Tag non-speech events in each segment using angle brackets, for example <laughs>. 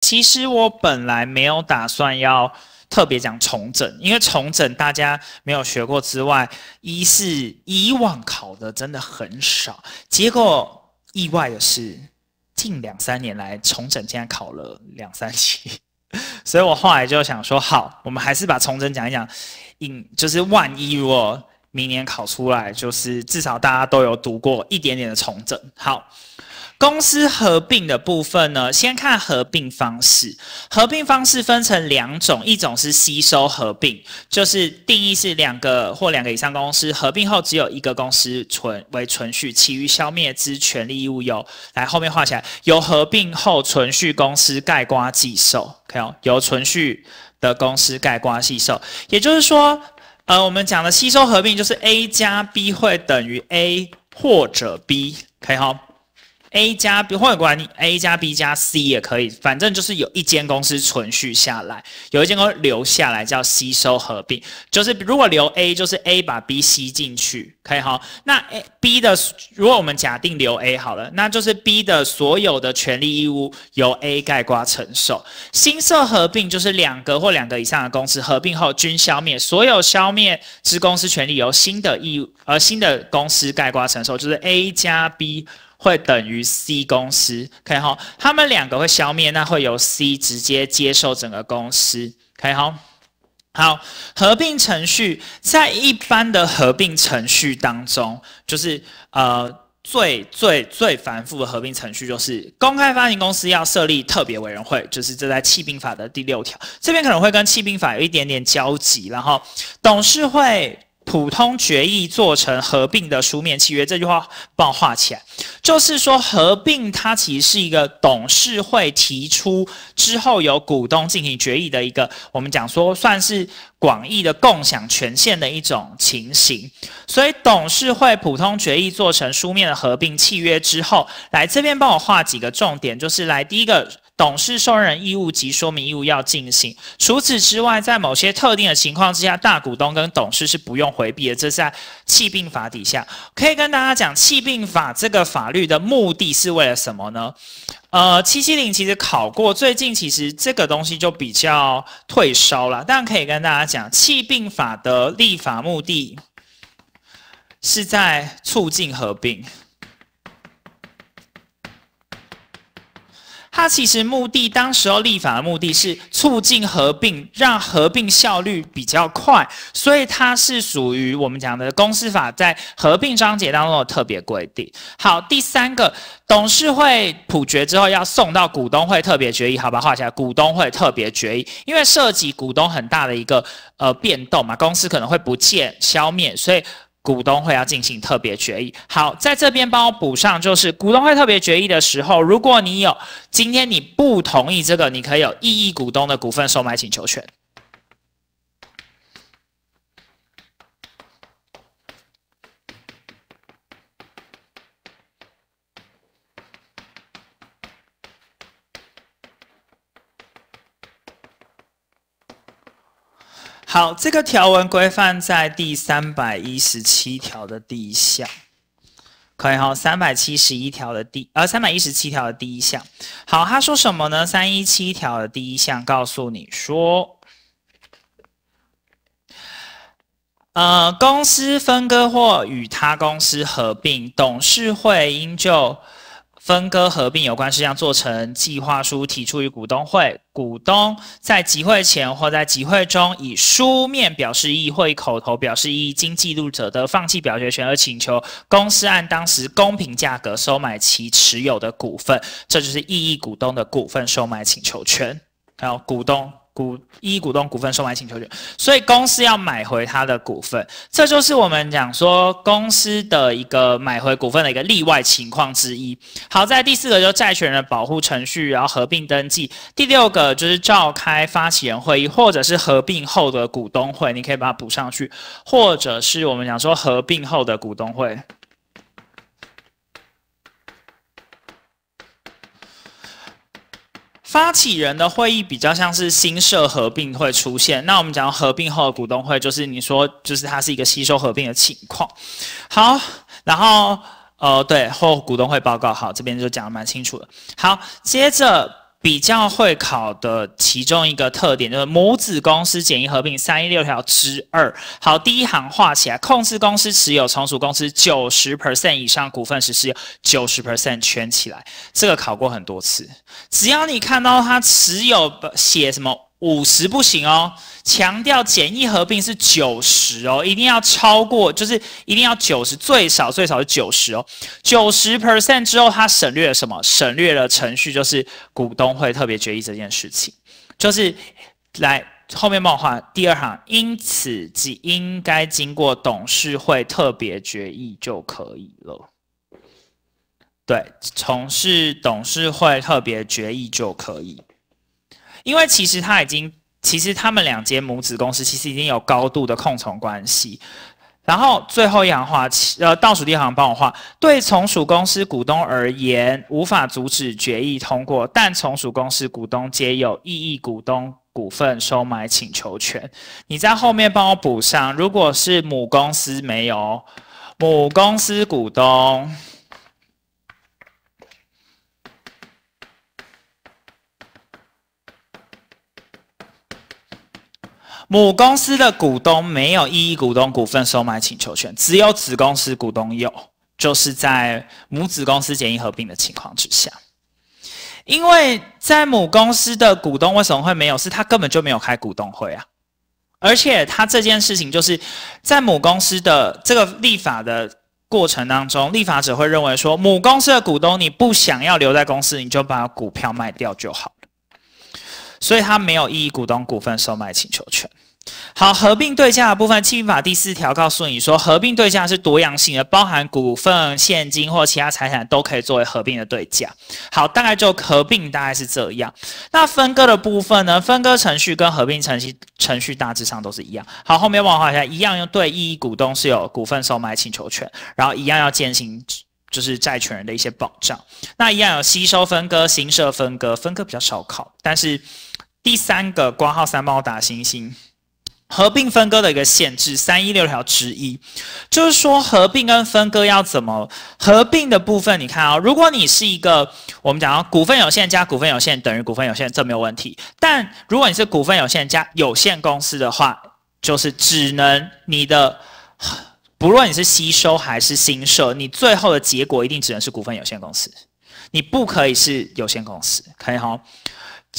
其实我本来没有打算要特别讲重整，因为重整大家没有学过之外，一是以往考的真的很少。结果意外的是，近两三年来重整竟然考了两三期，<laughs> 所以我后来就想说，好，我们还是把重整讲一讲，应就是万一如果明年考出来，就是至少大家都有读过一点点的重整。好。公司合并的部分呢，先看合并方式。合并方式分成两种，一种是吸收合并，就是定义是两个或两个以上公司合并后只有一个公司存为存续，其余消灭之权利义务由来后面画起来由合并后存续公司盖瓜寄售。o k 哦，由存续的公司盖瓜寄受，也就是说，呃，我们讲的吸收合并就是 A 加 B 会等于 A 或者 B，OK 哈。A 加，B，或者管 A 加 B 加 C 也可以，反正就是有一间公司存续下来，有一间公司留下来叫吸收合并，就是如果留 A，就是 A 把 B 吸进去，可以哈。那 A、B 的，如果我们假定留 A 好了，那就是 B 的所有的权利义务由 A 盖瓜承受。新设合并就是两个或两个以上的公司合并后均消灭，所有消灭之公司权利由新的义务，呃，新的公司盖瓜承受，就是 A 加 B。会等于 C 公司，可以哈？他们两个会消灭，那会由 C 直接接受整个公司，可以哈？好，合并程序在一般的合并程序当中，就是呃最最最繁复的合并程序，就是公开发行公司要设立特别委员会，就是这在《弃并法》的第六条，这边可能会跟《弃并法》有一点点交集，然后董事会。普通决议做成合并的书面契约，这句话帮我画起来。就是说，合并它其实是一个董事会提出之后，由股东进行决议的一个，我们讲说算是广义的共享权限的一种情形。所以，董事会普通决议做成书面的合并契约之后，来这边帮我画几个重点，就是来第一个。董事受任义务及说明义务要进行。除此之外，在某些特定的情况之下，大股东跟董事是不用回避的。这在《气并法》底下，可以跟大家讲，《气并法》这个法律的目的是为了什么呢？呃，七七零其实考过，最近其实这个东西就比较退烧了。但可以跟大家讲，《气并法》的立法目的是在促进合并。它其实目的，当时候立法的目的是促进合并，让合并效率比较快，所以它是属于我们讲的公司法在合并章节当中的特别规定。好，第三个，董事会普决之后要送到股东会特别决议，好吧，画起来，股东会特别决议，因为涉及股东很大的一个呃变动嘛，公司可能会不见消灭，所以。股东会要进行特别决议。好，在这边帮我补上，就是股东会特别决议的时候，如果你有今天你不同意这个，你可以有异议股东的股份收买请求权。好，这个条文规范在第三百一十七条的第一项。可以哈，三百七十一条的第呃，三百一十七条的第一项。好，他说什么呢？三一七条的第一项告诉你说，呃，公司分割或与他公司合并，董事会应就。分割、合并有关事项做成计划书，提出于股东会。股东在集会前或在集会中，以书面表示异议、或口头表示异议，经记录者的放弃表决权而请求公司按当时公平价格收买其持有的股份，这就是异议股东的股份收买请求权。还有股东。股一股东股份售卖请求权，所以公司要买回它的股份，这就是我们讲说公司的一个买回股份的一个例外情况之一。好在第四个就是债权人保护程序，然后合并登记。第六个就是召开发起人会议或者是合并后的股东会，你可以把它补上去，或者是我们讲说合并后的股东会。发起人的会议比较像是新社合并会出现，那我们讲合并后的股东会就是你说就是它是一个吸收合并的情况，好，然后呃对后股东会报告好这边就讲的蛮清楚了，好接着。比较会考的其中一个特点就是母子公司简易合并三一六条之二。好，第一行画起来，控制公司持有从属公司九十 percent 以上股份时，是九十 percent 圈起来。这个考过很多次，只要你看到他持有写什么。五十不行哦，强调简易合并是九十哦，一定要超过，就是一定要九十，最少最少是九十哦。九十 percent 之后，它省略了什么？省略了程序，就是股东会特别决议这件事情，就是来后面帮我画第二行。因此，即应该经过董事会特别决议就可以了。对，从事董事会特别决议就可以。因为其实他已经，其实他们两间母子公司其实已经有高度的控从关系。然后最后一行画，呃，倒数第二行帮我画。对从属公司股东而言，无法阻止决议通过，但从属公司股东皆有异议股东股份收买请求权。你在后面帮我补上，如果是母公司没有，母公司股东。母公司的股东没有异议股东股份收买请求权，只有子公司股东有，就是在母子公司简易合并的情况之下。因为在母公司的股东为什么会没有？是他根本就没有开股东会啊！而且他这件事情就是在母公司的这个立法的过程当中，立法者会认为说，母公司的股东你不想要留在公司，你就把股票卖掉就好。所以他没有异议股东股份售卖请求权。好，合并对价的部分，《契业法》第四条告诉你说，合并对价是多样性的，包含股份、现金或其他财产都可以作为合并的对价。好，大概就合并大概是这样。那分割的部分呢？分割程序跟合并程序程序大致上都是一样。好，后面我画一下，一样，对异议股东是有股份售卖请求权，然后一样要践行就是债权人的一些保障。那一样有吸收分割、行社分割，分割比较少考，但是。第三个，挂号三猫打星星，合并分割的一个限制，三一六条之一，就是说合并跟分割要怎么合并的部分，你看啊，如果你是一个我们讲啊股份有限加股份有限等于股份有限，这没有问题。但如果你是股份有限加有限公司的话，就是只能你的，不论你是吸收还是新设，你最后的结果一定只能是股份有限公司，你不可以是有限公司，可以哈？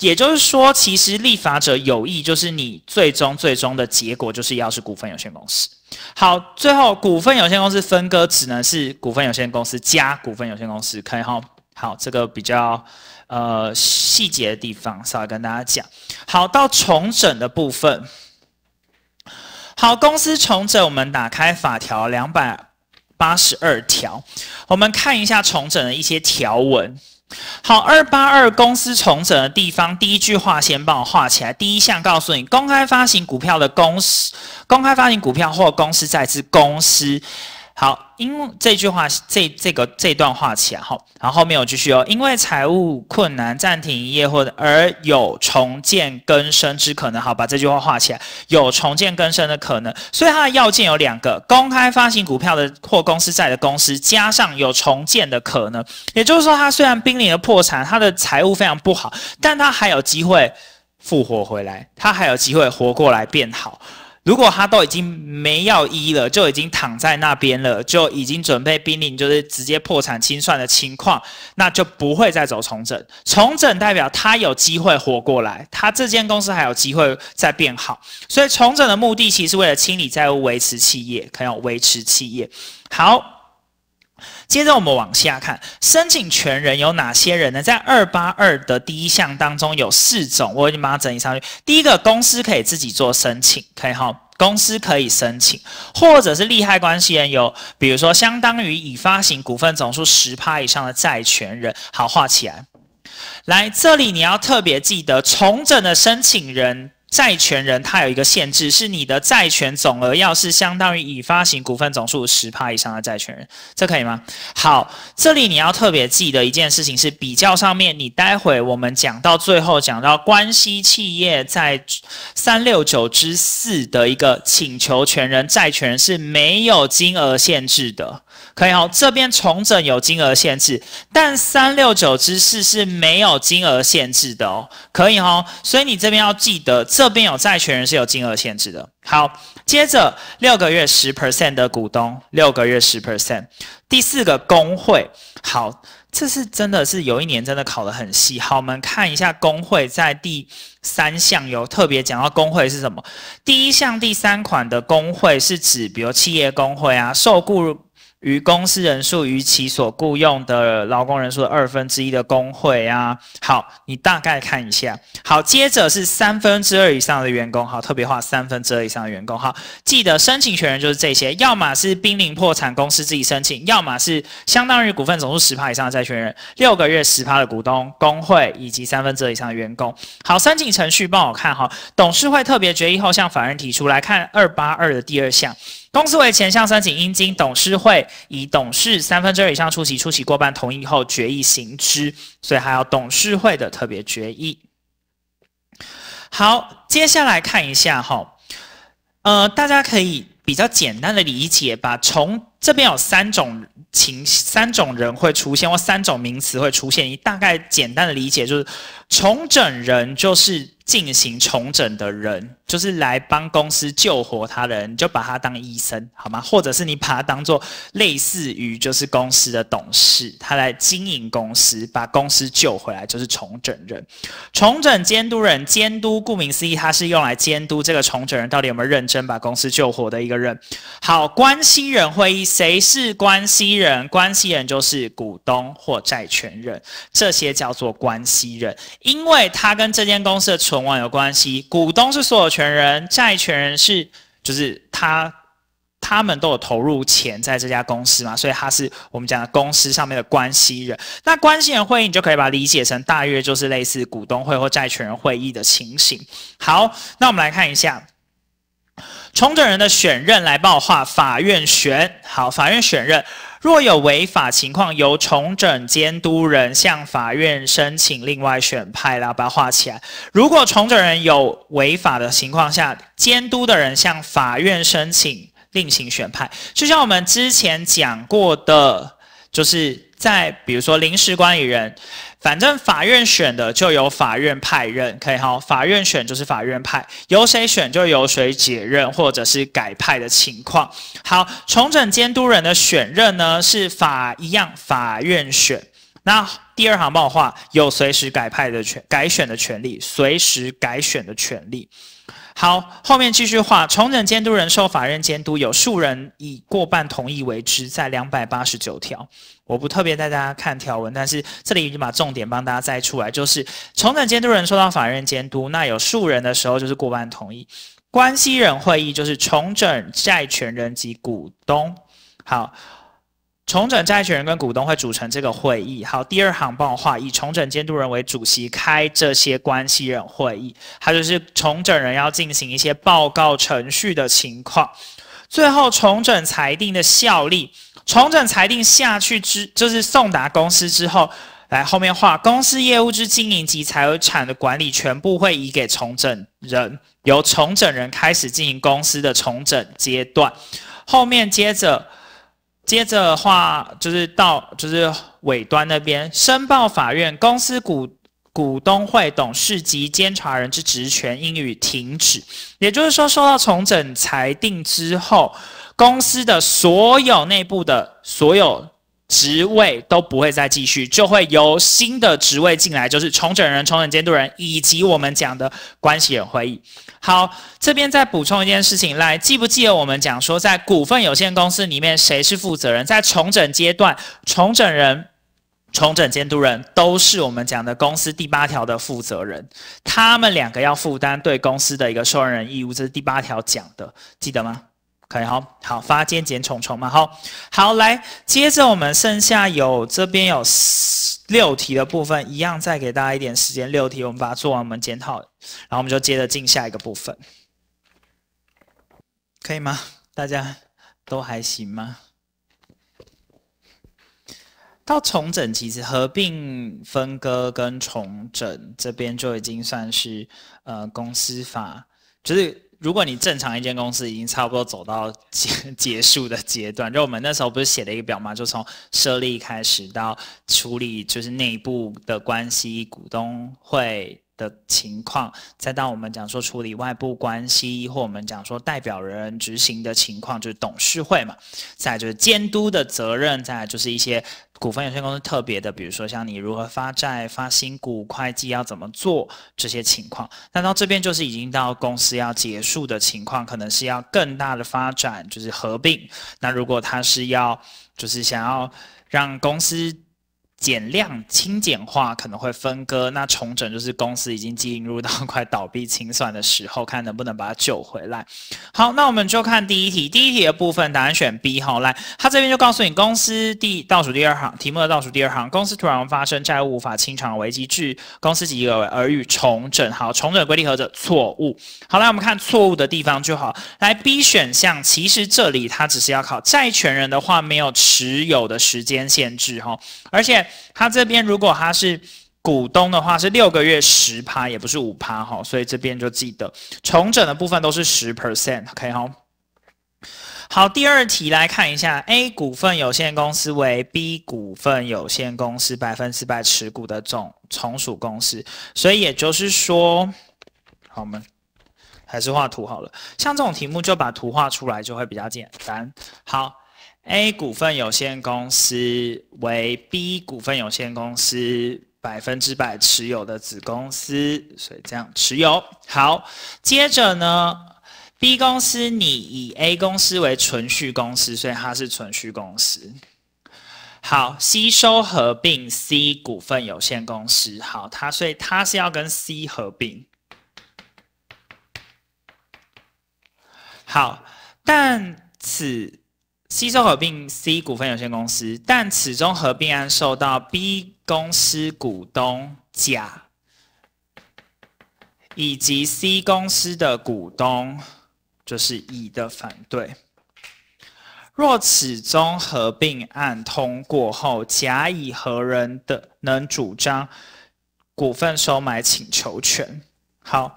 也就是说，其实立法者有意，就是你最终最终的结果就是要是股份有限公司。好，最后股份有限公司分割只能是股份有限公司加股份有限公司。可以哈。好，这个比较呃细节的地方，稍微跟大家讲。好，到重整的部分。好，公司重整，我们打开法条两百八十二条，我们看一下重整的一些条文。好，二八二公司重整的地方，第一句话先帮我画起来。第一项告诉你，公开发行股票的公司，公开发行股票或公司债之公司。好，因为这句话，这这个这段画起来好，然后后面我继续哦。因为财务困难暂停营业，或者而有重建更生之可能。好，把这句话画起来，有重建更生的可能。所以它的要件有两个：公开发行股票的或公司债的公司，加上有重建的可能。也就是说，它虽然濒临了破产，它的财务非常不好，但它还有机会复活回来，它还有机会活过来变好。如果他都已经没要一了，就已经躺在那边了，就已经准备濒临，就是直接破产清算的情况，那就不会再走重整。重整代表他有机会活过来，他这间公司还有机会再变好。所以重整的目的，其实为了清理债务，维持企业，可有维持企业。好。接着我们往下看，申请权人有哪些人呢？在二八二的第一项当中有四种，我已把它整理上去。第一个，公司可以自己做申请可以哈，公司可以申请，或者是利害关系人，有比如说相当于已发行股份总数十趴以上的债权人。好，画起来，来这里你要特别记得，重整的申请人。债权人他有一个限制，是你的债权总额要是相当于已发行股份总数十趴以上的债权人，这可以吗？好，这里你要特别记得一件事情是，比较上面，你待会我们讲到最后讲到关系企业在三六九之四的一个请求权人债权人是没有金额限制的。可以哦，这边重整有金额限制，但三六九之四是没有金额限制的哦。可以哦，所以你这边要记得，这边有债权人是有金额限制的。好，接着六个月十 percent 的股东，六个月十 percent。第四个工会，好，这是真的是有一年真的考得很细。好，我们看一下工会在第三项有特别讲到工会是什么。第一项第三款的工会是指，比如企业工会啊，受雇。于公司人数与其所雇佣的劳工人数的二分之一的工会啊，好，你大概看一下。好，接着是三分之二以上的员工，好，特别话，三分之二以上的员工，好，记得申请权人就是这些，要么是濒临破产公司自己申请，要么是相当于股份总数十趴以上的债权人，六个月十趴的股东、工会以及三分之二以上的员工。好，申请程序帮我看哈，董事会特别决议后向法院提出，来看二八二的第二项。公司为前项申请应经董事会以董事三分之二以上出席、出席过半同意后决议行之，所以还要董事会的特别决议。好，接下来看一下哈，呃，大家可以比较简单的理解吧。从这边有三种情、三种人会出现，或三种名词会出现，大概简单的理解就是，重整人就是。进行重整的人，就是来帮公司救活他的人，你就把他当医生好吗？或者是你把他当做类似于就是公司的董事，他来经营公司，把公司救回来就是重整人。重整监督人监督，顾名思义，他是用来监督这个重整人到底有没有认真把公司救活的一个人。好，关系人会议，谁是关系人？关系人就是股东或债权人，这些叫做关系人，因为他跟这间公司的。存亡有关系，股东是所有权人，债权人是就是他，他们都有投入钱在这家公司嘛，所以他是我们讲的公司上面的关系人。那关系人会议，你就可以把它理解成大约就是类似股东会或债权人会议的情形。好，那我们来看一下重整人的选任，来帮我画，法院选，好，法院选任。若有违法情况，由重整监督人向法院申请另外选派。啦，把它画起来。如果重整人有违法的情况下，监督的人向法院申请另行选派。就像我们之前讲过的，就是在比如说临时管理人。反正法院选的，就由法院派任，可以哈。法院选就是法院派，由谁选就由谁解任，或者是改派的情况。好，重整监督人的选任呢，是法一样，法院选。那第二行帮我画，有随时改派的权，改选的权利，随时改选的权利。好，后面继续画。重整监督人受法院监督，有数人以过半同意为之，在两百八十九条。我不特别带大家看条文，但是这里已经把重点帮大家摘出来，就是重整监督人受到法院监督，那有数人的时候就是过半同意。关系人会议就是重整债权人及股东。好。重整债权人跟股东会组成这个会议。好，第二行帮我画，以重整监督人为主席开这些关系人会议。还有是重整人要进行一些报告程序的情况。最后，重整裁定的效力，重整裁定下去之，就是送达公司之后，来后面画公司业务之经营及财产的管理全部会移给重整人，由重整人开始进行公司的重整阶段。后面接着。接着话就是到就是尾端那边，申报法院公司股股东会董事及监察人之职权应予停止，也就是说，受到重整裁定之后，公司的所有内部的所有。职位都不会再继续，就会由新的职位进来，就是重整人、重整监督人以及我们讲的关系人会议。好，这边再补充一件事情，来，记不记得我们讲说，在股份有限公司里面谁是负责人？在重整阶段，重整人、重整监督人都是我们讲的公司第八条的负责人，他们两个要负担对公司的一个受让人义务，这是第八条讲的，记得吗？可以，好好发尖减重重嘛，好好来，接着我们剩下有这边有六题的部分，一样再给大家一点时间。六题我们把它做完，我们检讨，然后我们就接着进下一个部分，可以吗？大家都还行吗？到重整其实合并分割跟重整这边就已经算是呃公司法就是。如果你正常一间公司已经差不多走到 <laughs> 结结束的阶段，就我们那时候不是写了一个表嘛，就从设立开始到处理，就是内部的关系、股东会。的情况，再到我们讲说处理外部关系，或我们讲说代表人执行的情况，就是董事会嘛，再就是监督的责任，再来就是一些股份有限公司特别的，比如说像你如何发债、发新股，会计要怎么做这些情况。那到这边就是已经到公司要结束的情况，可能是要更大的发展，就是合并。那如果他是要就是想要让公司。减量、轻简化可能会分割，那重整就是公司已经进入到快倒闭清算的时候，看能不能把它救回来。好，那我们就看第一题，第一题的部分答案选 B。好，来，它这边就告诉你，公司第倒数第二行题目的倒数第二行，公司突然发生债务无法清偿危机，致公司几个而与重整。好，重整规类何者错误？好，来，我们看错误的地方就好。来，B 选项其实这里它只是要考债权人的话没有持有的时间限制哈，而且。他这边如果他是股东的话，是六个月十趴，也不是五趴哈，所以这边就记得重整的部分都是十 percent，OK 哈。好，第二题来看一下，A 股份有限公司为 B 股份有限公司百分之百持股的总从属公司，所以也就是说，好我们还是画图好了，像这种题目就把图画出来就会比较简单。好。A 股份有限公司为 B 股份有限公司百分之百持有的子公司，所以这样持有。好，接着呢，B 公司你以 A 公司为存续公司，所以它是存续公司。好，吸收合并 C 股份有限公司。好，它所以它是要跟 C 合并。好，但此。吸收合并 C 股份有限公司，但此中合并案受到 B 公司股东甲以及 C 公司的股东就是乙的反对。若此中合并案通过后，甲乙何人的能主张股份收买请求权？好，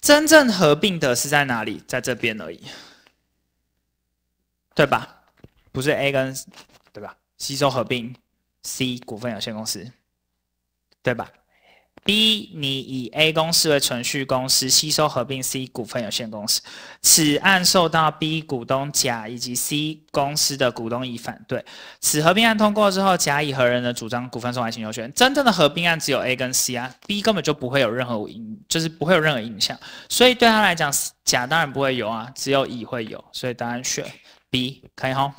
真正合并的是在哪里？在这边而已。对吧？不是 A 跟对吧？吸收合并 C 股份有限公司，对吧？B 你以 A 公司为存续公司吸收合并 C 股份有限公司，此案受到 B 股东甲以及 C 公司的股东乙反对。此合并案通过之后，甲乙何人的主张股份送害请求权？真正的合并案只有 A 跟 C 啊，B 根本就不会有任何影，就是不会有任何影响。所以对他来讲，甲当然不会有啊，只有乙会有，所以答案选。B 开哈。